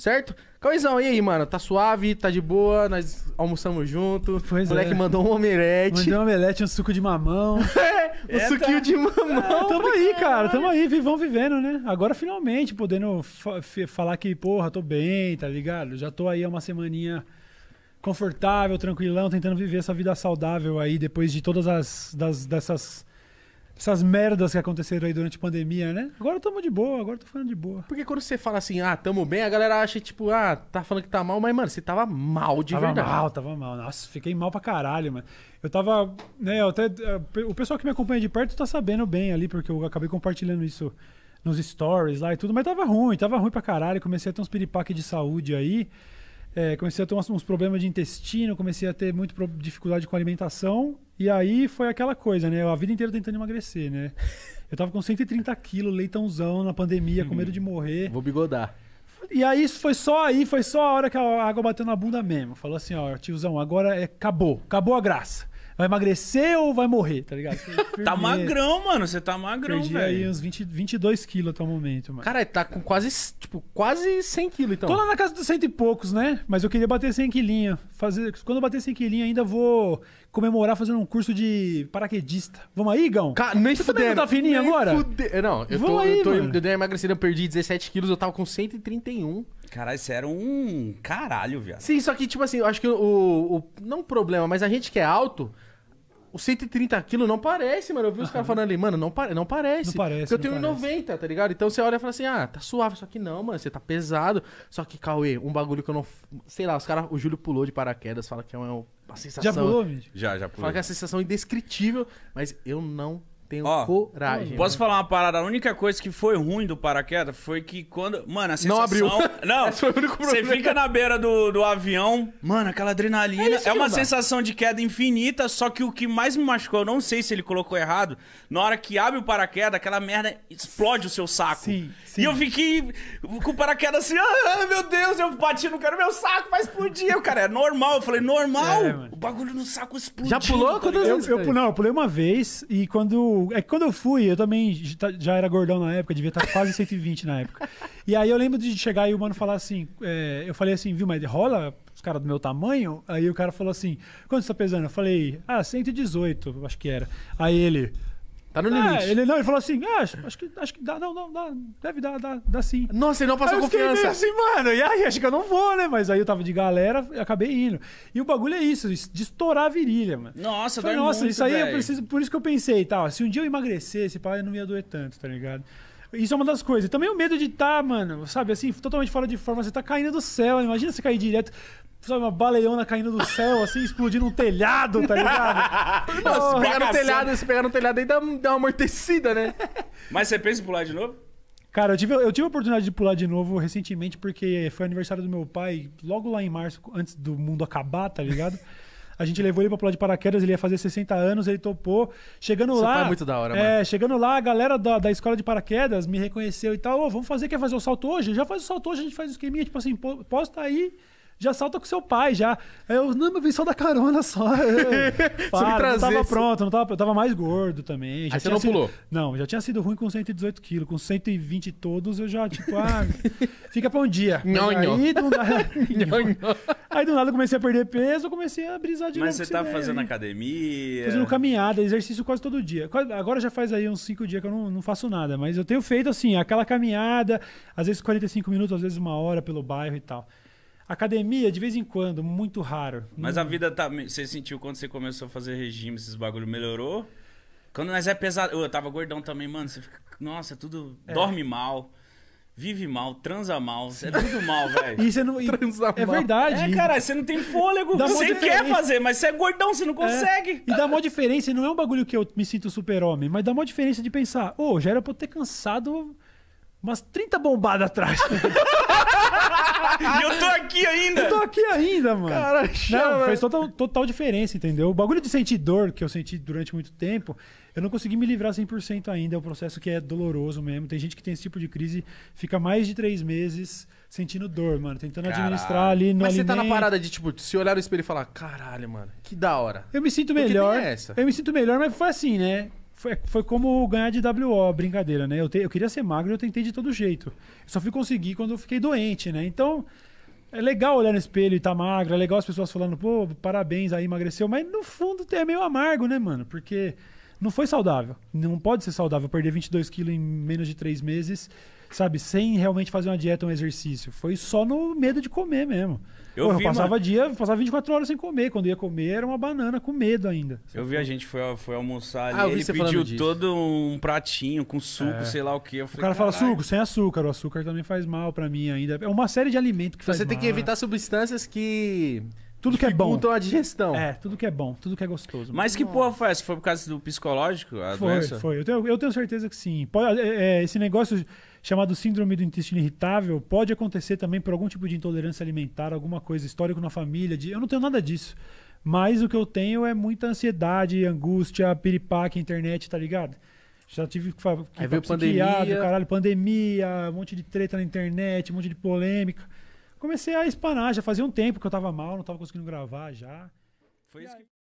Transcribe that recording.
Certo? Cauizão, e aí, mano? Tá suave? Tá de boa? Nós almoçamos junto. Pois o moleque é. mandou um omelete. mandou um omelete, um suco de mamão. é, um Eita. suquinho de mamão. É, tamo aí, cara. Tamo aí, vivão vivendo, né? Agora, finalmente, podendo falar que, porra, tô bem, tá ligado? Já tô aí há uma semaninha confortável, tranquilão, tentando viver essa vida saudável aí, depois de todas as... Das, dessas essas merdas que aconteceram aí durante a pandemia, né? Agora tamo de boa, agora tô falando de boa. Porque quando você fala assim, ah, tamo bem, a galera acha, tipo, ah, tá falando que tá mal, mas, mano, você tava mal de tava verdade. Tava mal, tava mal. Nossa, fiquei mal pra caralho, mano. Eu tava, né, eu até, eh, o pessoal que me acompanha de perto tá sabendo bem ali, porque eu acabei compartilhando isso nos stories lá e tudo, mas tava ruim, tava ruim pra caralho. Comecei a ter uns piripaque de saúde aí é, comecei a ter uns, problemas de intestino, comecei a ter muita dificuldade com alimentação. E aí foi aquela coisa, né? Eu, a vida inteira tentando emagrecer, né? Eu tava com 130 quilos, leitãozão na pandemia, com medo de morrer. Vou bigodar. E aí isso foi só aí, foi só a hora que a água bateu na bunda mesmo. Falou assim, ó, tiozão, agora é, acabou, acabou a graça vai emagrecer ou vai morrer, tá ligado? tá magrão, mano. Você tá magrão, Perdi velho. aí uns 20, 22 quilos até o momento, mano. Cara, tá com quase, tipo, quase 100 quilos, então. Tô lá na casa dos cento e poucos, né? Mas eu queria bater 100 quilinhos. Fazer... Quando eu bater 100 quilinhos, ainda vou comemorar fazendo um curso de paraquedista. Vamos aí, Igão? Ca... Nem Você tá fudendo. tá fininho agora? Fude... Não, eu Vamos tô, aí, eu, tô eu dei uma emagrecida, eu perdi 17 quilos, eu tava com 131. Caralho, isso era um caralho, viado. Sim, só que, tipo assim, eu acho que o, o. Não problema, mas a gente que é alto. O 130 quilos não parece, mano. Eu vi os caras falando ali, mano, não, pa não parece. Não parece. Porque eu tenho 90, tá ligado? Então você olha e fala assim, ah, tá suave, só que não, mano, você tá pesado. Só que, Cauê, um bagulho que eu não. Sei lá, os caras. O Júlio pulou de paraquedas, fala que é uma, uma sensação. Já pulou, vídeo? Já, já pulou. Fala que é uma sensação indescritível, mas eu não tenho Ó, coragem. Posso mano. falar uma parada? A única coisa que foi ruim do paraquedas foi que quando. Mano, a sensação. Não abriu. Não. Você fica na beira do, do avião. Mano, aquela adrenalina. É, é uma sensação de queda infinita. Só que o que mais me machucou, eu não sei se ele colocou errado. Na hora que abre o paraquedas, aquela merda explode o seu saco. Sim, sim. E eu fiquei com o paraquedas assim. Ah, meu Deus, eu bati, no cara meu saco, vai explodir. O cara, é normal. Eu falei, normal. É, o bagulho no saco explodiu. Já pulou? Tá eu, eu, não, eu pulei uma vez e quando é que quando eu fui, eu também tá, já era gordão na época, devia estar tá quase 120 na época. E aí eu lembro de chegar e o mano falar assim. É, eu falei assim, viu, mas rola os caras do meu tamanho? Aí o cara falou assim: quanto você está pesando? Eu falei, ah, 118, acho que era. Aí ele. Tá no é, limite. ele, não, ele falou assim, ah, acho, acho, que, acho que dá, não, não, dá, deve dar, dá, dá sim. Nossa, ele não passou aí eu confiança. Eu assim, mano, e aí, acho que eu não vou, né? Mas aí eu tava de galera e acabei indo. E o bagulho é isso, de estourar a virilha, mano. Nossa, eu Nossa, muito, isso aí véio. eu preciso, por isso que eu pensei, tal, se um dia eu emagrecesse, pai, não ia doer tanto, tá ligado? Isso é uma das coisas. Também o medo de estar, tá, mano, sabe, assim, totalmente fora de forma. Você tá caindo do céu. Imagina você cair direto sabe, uma baleona caindo do céu, assim, explodindo um telhado, tá ligado? oh, se pegar no telhado, se pegar no telhado aí dá, dá uma amortecida, né? Mas você pensa em pular de novo? Cara, eu tive, eu tive a oportunidade de pular de novo recentemente, porque foi aniversário do meu pai, logo lá em março, antes do mundo acabar, tá ligado? A gente levou ele pra pular de paraquedas, ele ia fazer 60 anos, ele topou. Chegando Seu lá. Pai é muito da hora, é, mano. É, chegando lá, a galera da, da escola de paraquedas me reconheceu e tal. Ô, oh, vamos fazer, quer fazer o salto hoje? Já faz o salto hoje, a gente faz o esqueminha, tipo assim, posta aí já salta com seu pai, já. É, eu, não, eu vim só da carona só. Eu, é. para, trazer, não tava pronto, não tava, eu tava mais gordo também. Já Aí você não sido, pulou? Não, já tinha sido ruim com 118 quilos. Com 120 todos, eu já, tipo, ah, fica pra um dia. Não, aí, não. Do nada, aí do nada eu comecei a perder peso, eu comecei a brisar de Mas você tava tá fazendo aí. academia? Fazendo caminhada, exercício quase todo dia. Agora já faz aí uns 5 dias que eu não, não faço nada, mas eu tenho feito assim, aquela caminhada, às vezes 45 minutos, às vezes uma hora pelo bairro e tal. Academia, de vez em quando, muito raro. Mas a hum. vida tá. Você sentiu quando você começou a fazer regime, esses bagulho melhorou? Quando nós é pesado. Eu tava gordão também, mano. Você fica. Nossa, é tudo. É. Dorme mal vive mal, transa mal, é tudo mal, velho. Isso não... Transa é verdade. É, cara, você não tem fôlego. você quer fazer, mas você é gordão, você não é. consegue. É. E dá uma diferença, e não é um bagulho que eu me sinto super-homem, mas dá uma diferença de pensar, ô, oh, já era pra eu ter cansado umas 30 bombadas atrás. e eu tô aqui ainda! Eu tô aqui ainda, mano. Cara, chama. Não, né? fez total, total diferença, entendeu? O bagulho de sentir dor que eu senti durante muito tempo, eu não consegui me livrar 100% ainda. É um processo que é doloroso mesmo. Tem gente que tem esse tipo de crise, fica mais de três meses sentindo dor, mano. Tentando caralho. administrar ali no Mas alimento. você tá na parada de, tipo, se olhar no espelho e falar, caralho, mano, que da hora. Eu me sinto melhor. É eu me sinto melhor, mas foi assim, né? Foi, foi como ganhar de WO, brincadeira, né? Eu, te, eu queria ser magro e eu tentei de todo jeito. só fui conseguir quando eu fiquei doente, né? Então, é legal olhar no espelho e tá magro, é legal as pessoas falando, pô, parabéns aí, emagreceu. Mas no fundo é meio amargo, né, mano? Porque não foi saudável. Não pode ser saudável perder 22 quilos em menos de três meses, sabe? Sem realmente fazer uma dieta, um exercício. Foi só no medo de comer mesmo. Eu, Pô, vi, eu passava mano. dia, passava 24 horas sem comer. Quando ia comer, era uma banana com medo ainda. Eu vi a gente foi, foi almoçar ali, ah, ele pediu todo um pratinho com suco, é. sei lá o que. o cara fala suco, sem açúcar. O açúcar também faz mal para mim ainda. É uma série de alimentos que Você então faz mal. Você tem que né? evitar substâncias que tudo que é bom. Dificultam a digestão. É, tudo que é bom, tudo que é gostoso. Mas que porra foi essa? Foi por causa do psicológico? A foi, doença? foi. Eu tenho, eu tenho certeza que sim. Pode, é, é, esse negócio chamado síndrome do intestino irritável pode acontecer também por algum tipo de intolerância alimentar, alguma coisa histórica na família. De, eu não tenho nada disso. Mas o que eu tenho é muita ansiedade, angústia, piripaque, internet, tá ligado? Já tive que, que Aí veio pandemia. caralho, pandemia, um monte de treta na internet, um monte de polêmica comecei a espanar. Já fazia um tempo que eu tava mal, não tava conseguindo gravar já. Foi isso que...